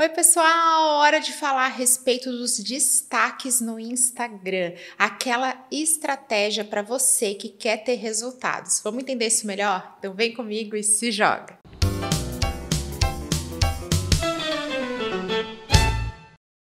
Oi, pessoal! Hora de falar a respeito dos destaques no Instagram, aquela estratégia para você que quer ter resultados. Vamos entender isso melhor? Então, vem comigo e se joga!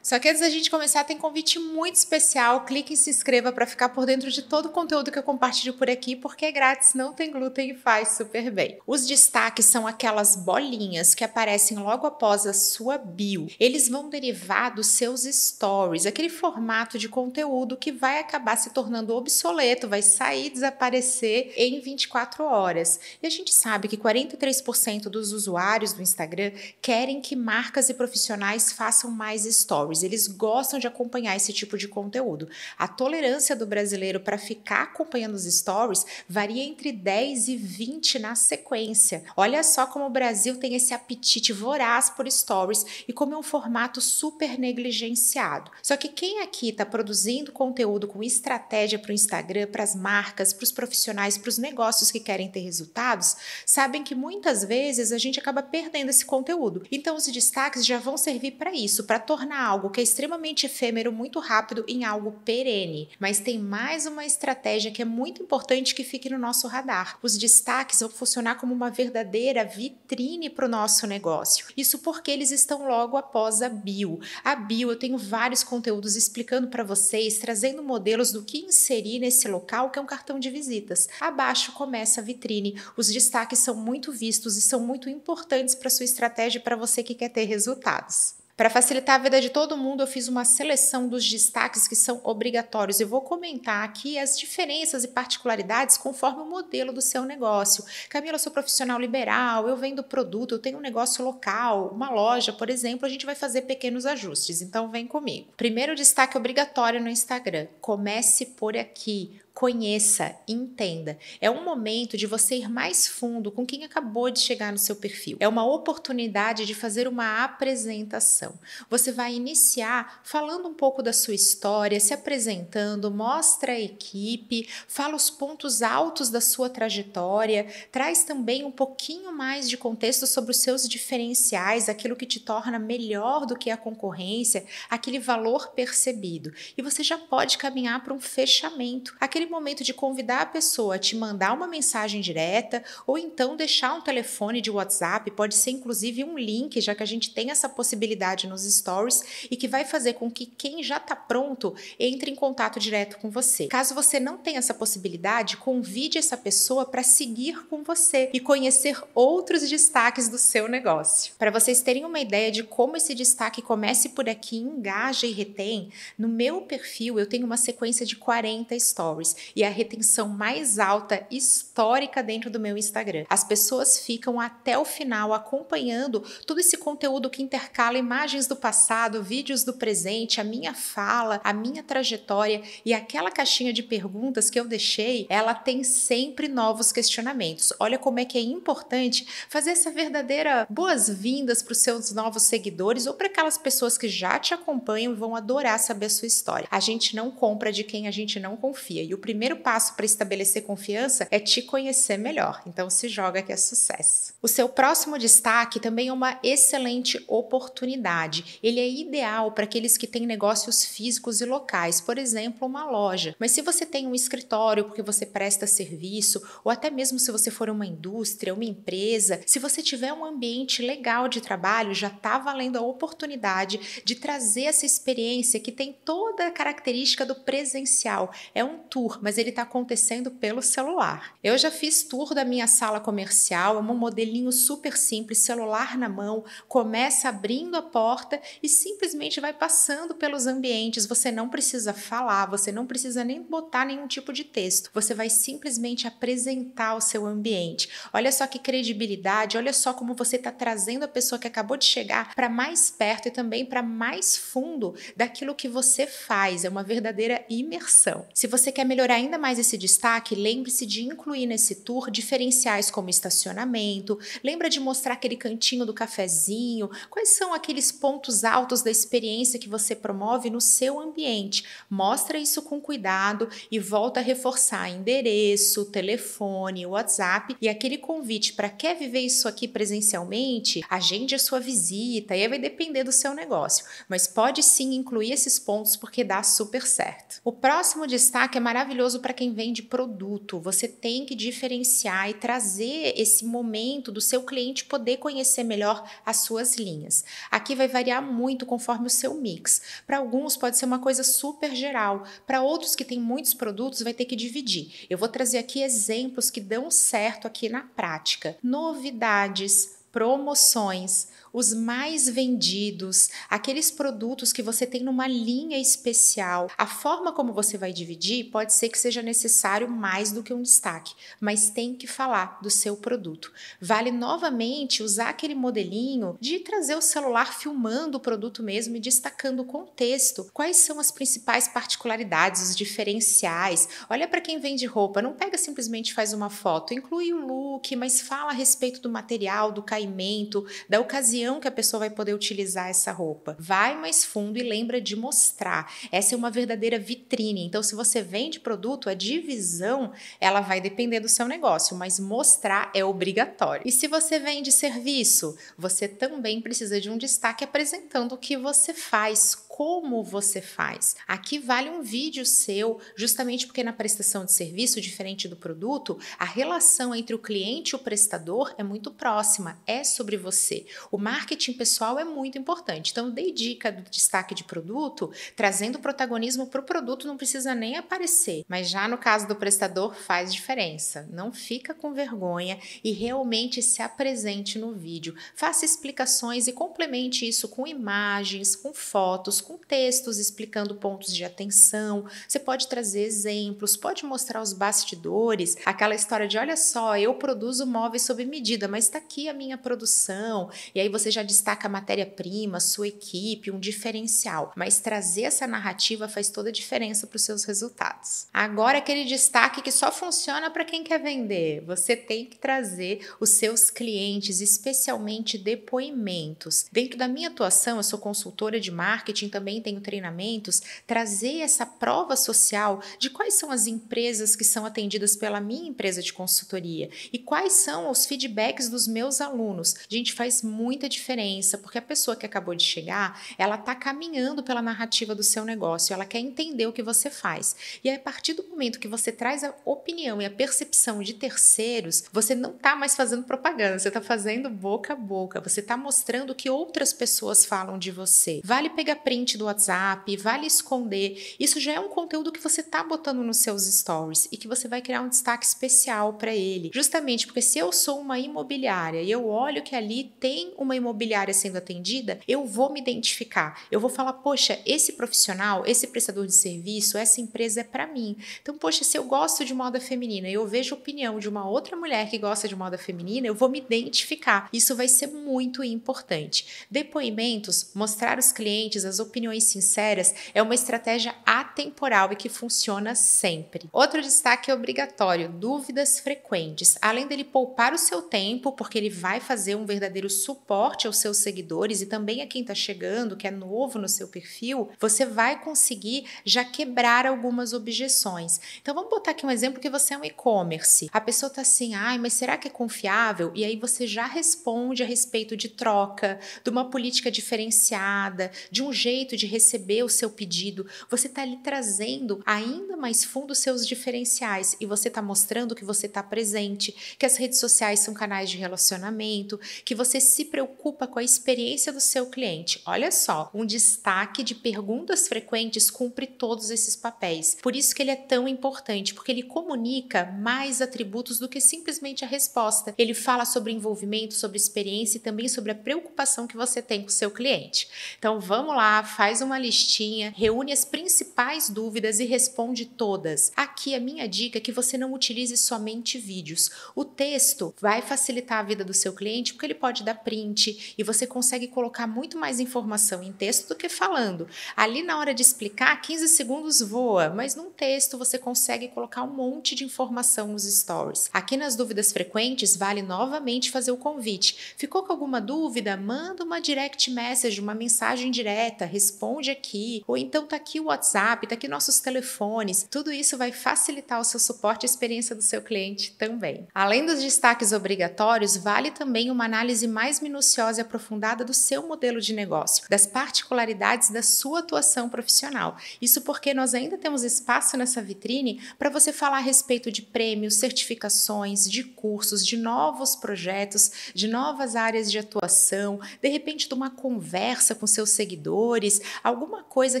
Só que antes da gente começar, tem convite muito especial. Clique e se inscreva para ficar por dentro de todo o conteúdo que eu compartilho por aqui, porque é grátis, não tem glúten e faz super bem. Os destaques são aquelas bolinhas que aparecem logo após a sua bio. Eles vão derivar dos seus stories, aquele formato de conteúdo que vai acabar se tornando obsoleto, vai sair, desaparecer em 24 horas. E a gente sabe que 43% dos usuários do Instagram querem que marcas e profissionais façam mais stories stories, eles gostam de acompanhar esse tipo de conteúdo. A tolerância do brasileiro para ficar acompanhando os stories varia entre 10 e 20 na sequência. Olha só como o Brasil tem esse apetite voraz por stories e como é um formato super negligenciado. Só que quem aqui está produzindo conteúdo com estratégia para o Instagram, para as marcas, para os profissionais, para os negócios que querem ter resultados, sabem que muitas vezes a gente acaba perdendo esse conteúdo. Então, os destaques já vão servir para isso, para tornar algo algo que é extremamente efêmero, muito rápido, em algo perene. Mas tem mais uma estratégia que é muito importante que fique no nosso radar. Os destaques vão funcionar como uma verdadeira vitrine para o nosso negócio. Isso porque eles estão logo após a bio. A bio, eu tenho vários conteúdos explicando para vocês, trazendo modelos do que inserir nesse local, que é um cartão de visitas. Abaixo começa a vitrine. Os destaques são muito vistos e são muito importantes para sua estratégia e para você que quer ter resultados. Para facilitar a vida de todo mundo, eu fiz uma seleção dos destaques que são obrigatórios e vou comentar aqui as diferenças e particularidades conforme o modelo do seu negócio. Camila, eu sou profissional liberal, eu vendo produto, eu tenho um negócio local, uma loja, por exemplo, a gente vai fazer pequenos ajustes, então vem comigo. Primeiro destaque obrigatório no Instagram: comece por aqui conheça, entenda. É um momento de você ir mais fundo com quem acabou de chegar no seu perfil. É uma oportunidade de fazer uma apresentação. Você vai iniciar falando um pouco da sua história, se apresentando, mostra a equipe, fala os pontos altos da sua trajetória, traz também um pouquinho mais de contexto sobre os seus diferenciais, aquilo que te torna melhor do que a concorrência, aquele valor percebido. E você já pode caminhar para um fechamento, aquele aquele momento de convidar a pessoa a te mandar uma mensagem direta ou então deixar um telefone de WhatsApp, pode ser inclusive um link, já que a gente tem essa possibilidade nos stories e que vai fazer com que quem já está pronto entre em contato direto com você. Caso você não tenha essa possibilidade, convide essa pessoa para seguir com você e conhecer outros destaques do seu negócio. Para vocês terem uma ideia de como esse destaque comece por aqui, engaja e retém, no meu perfil eu tenho uma sequência de 40 stories e a retenção mais alta histórica dentro do meu Instagram. As pessoas ficam até o final acompanhando todo esse conteúdo que intercala imagens do passado, vídeos do presente, a minha fala, a minha trajetória e aquela caixinha de perguntas que eu deixei, ela tem sempre novos questionamentos. Olha como é que é importante fazer essa verdadeira boas-vindas para os seus novos seguidores ou para aquelas pessoas que já te acompanham e vão adorar saber a sua história. A gente não compra de quem a gente não confia e o primeiro passo para estabelecer confiança é te conhecer melhor. Então se joga que é sucesso. O seu próximo destaque também é uma excelente oportunidade. Ele é ideal para aqueles que têm negócios físicos e locais, por exemplo, uma loja. Mas se você tem um escritório porque você presta serviço, ou até mesmo se você for uma indústria, uma empresa, se você tiver um ambiente legal de trabalho, já está valendo a oportunidade de trazer essa experiência que tem toda a característica do presencial. É um tour mas ele está acontecendo pelo celular. Eu já fiz tour da minha sala comercial, é um modelinho super simples, celular na mão, começa abrindo a porta e simplesmente vai passando pelos ambientes. Você não precisa falar, você não precisa nem botar nenhum tipo de texto. Você vai simplesmente apresentar o seu ambiente. Olha só que credibilidade, olha só como você está trazendo a pessoa que acabou de chegar para mais perto e também para mais fundo daquilo que você faz. É uma verdadeira imersão. Se você quer melhorar melhorar ainda mais esse destaque, lembre-se de incluir nesse tour diferenciais como estacionamento, lembra de mostrar aquele cantinho do cafezinho, quais são aqueles pontos altos da experiência que você promove no seu ambiente. Mostra isso com cuidado e volta a reforçar endereço, telefone, WhatsApp e aquele convite para quer viver isso aqui presencialmente, agende a sua visita, e aí vai depender do seu negócio, mas pode sim incluir esses pontos porque dá super certo. O próximo destaque é maravilhoso maravilhoso para quem vende produto. Você tem que diferenciar e trazer esse momento do seu cliente poder conhecer melhor as suas linhas. Aqui vai variar muito conforme o seu mix. Para alguns pode ser uma coisa super geral, para outros que têm muitos produtos vai ter que dividir. Eu vou trazer aqui exemplos que dão certo aqui na prática. Novidades, promoções, os mais vendidos, aqueles produtos que você tem numa linha especial. A forma como você vai dividir pode ser que seja necessário mais do que um destaque, mas tem que falar do seu produto. Vale novamente usar aquele modelinho de trazer o celular filmando o produto mesmo e destacando o contexto. Quais são as principais particularidades, os diferenciais? Olha para quem vende roupa, não pega simplesmente faz uma foto, inclui o look, mas fala a respeito do material, do caimento, da ocasião ocasião que a pessoa vai poder utilizar essa roupa. Vai mais fundo e lembra de mostrar. Essa é uma verdadeira vitrine. Então, se você vende produto, a divisão ela vai depender do seu negócio, mas mostrar é obrigatório. E se você vende serviço, você também precisa de um destaque apresentando o que você faz, como você faz. Aqui vale um vídeo seu, justamente porque na prestação de serviço, diferente do produto, a relação entre o cliente e o prestador é muito próxima, é sobre você. O marketing pessoal é muito importante. Então, dei dica do destaque de produto, trazendo protagonismo para o produto, não precisa nem aparecer. Mas já no caso do prestador, faz diferença. Não fica com vergonha e realmente se apresente no vídeo. Faça explicações e complemente isso com imagens, com fotos, com textos explicando pontos de atenção, você pode trazer exemplos, pode mostrar os bastidores, aquela história de olha só, eu produzo móveis sob medida, mas está aqui a minha produção, e aí você já destaca a matéria-prima, sua equipe, um diferencial. Mas trazer essa narrativa faz toda a diferença para os seus resultados. Agora, aquele destaque que só funciona para quem quer vender. Você tem que trazer os seus clientes, especialmente depoimentos. Dentro da minha atuação, eu sou consultora de marketing, também tenho treinamentos, trazer essa prova social de quais são as empresas que são atendidas pela minha empresa de consultoria e quais são os feedbacks dos meus alunos. A gente, faz muita diferença, porque a pessoa que acabou de chegar, ela está caminhando pela narrativa do seu negócio, ela quer entender o que você faz. E a partir do momento que você traz a opinião e a percepção de terceiros, você não está mais fazendo propaganda, você está fazendo boca a boca, você está mostrando o que outras pessoas falam de você. Vale pegar print do WhatsApp, vale esconder. Isso já é um conteúdo que você está botando nos seus stories e que você vai criar um destaque especial para ele. Justamente porque se eu sou uma imobiliária e eu olho que ali tem uma imobiliária sendo atendida, eu vou me identificar. Eu vou falar, poxa, esse profissional, esse prestador de serviço, essa empresa é para mim. Então, poxa, se eu gosto de moda feminina e eu vejo a opinião de uma outra mulher que gosta de moda feminina, eu vou me identificar. Isso vai ser muito importante. Depoimentos, mostrar os clientes as opiniões opiniões sinceras é uma estratégia atemporal e que funciona sempre. Outro destaque é obrigatório: dúvidas frequentes. Além dele poupar o seu tempo, porque ele vai fazer um verdadeiro suporte aos seus seguidores e também a quem está chegando, que é novo no seu perfil, você vai conseguir já quebrar algumas objeções. Então vamos botar aqui um exemplo que você é um e-commerce. A pessoa está assim, ai, mas será que é confiável? E aí você já responde a respeito de troca, de uma política diferenciada, de um jeito de receber o seu pedido. Você está ali trazendo ainda mais fundo os seus diferenciais e você está mostrando que você está presente, que as redes sociais são canais de relacionamento, que você se preocupa com a experiência do seu cliente. Olha só, um destaque de perguntas frequentes cumpre todos esses papéis. Por isso que ele é tão importante, porque ele comunica mais atributos do que simplesmente a resposta. Ele fala sobre envolvimento, sobre experiência e também sobre a preocupação que você tem com o seu cliente. Então vamos lá, faz uma listinha, reúne as principais dúvidas e responde todas. Aqui a minha dica é que você não utilize somente vídeos. O texto vai facilitar a vida do seu cliente porque ele pode dar print e você consegue colocar muito mais informação em texto do que falando. Ali na hora de explicar, 15 segundos voa, mas num texto você consegue colocar um monte de informação nos stories. Aqui nas dúvidas frequentes, vale novamente fazer o convite. Ficou com alguma dúvida? Manda uma direct message, uma mensagem direta responde aqui, ou então tá aqui o WhatsApp, tá aqui nossos telefones. Tudo isso vai facilitar o seu suporte e experiência do seu cliente também. Além dos destaques obrigatórios, vale também uma análise mais minuciosa e aprofundada do seu modelo de negócio, das particularidades da sua atuação profissional. Isso porque nós ainda temos espaço nessa vitrine para você falar a respeito de prêmios, certificações, de cursos, de novos projetos, de novas áreas de atuação, de repente de uma conversa com seus seguidores valores, alguma coisa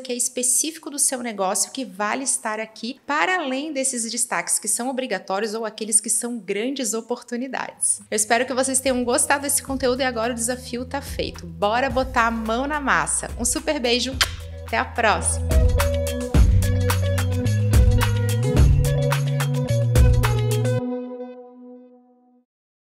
que é específico do seu negócio que vale estar aqui, para além desses destaques que são obrigatórios ou aqueles que são grandes oportunidades. Eu espero que vocês tenham gostado desse conteúdo e agora o desafio está feito. Bora botar a mão na massa. Um super beijo, até a próxima!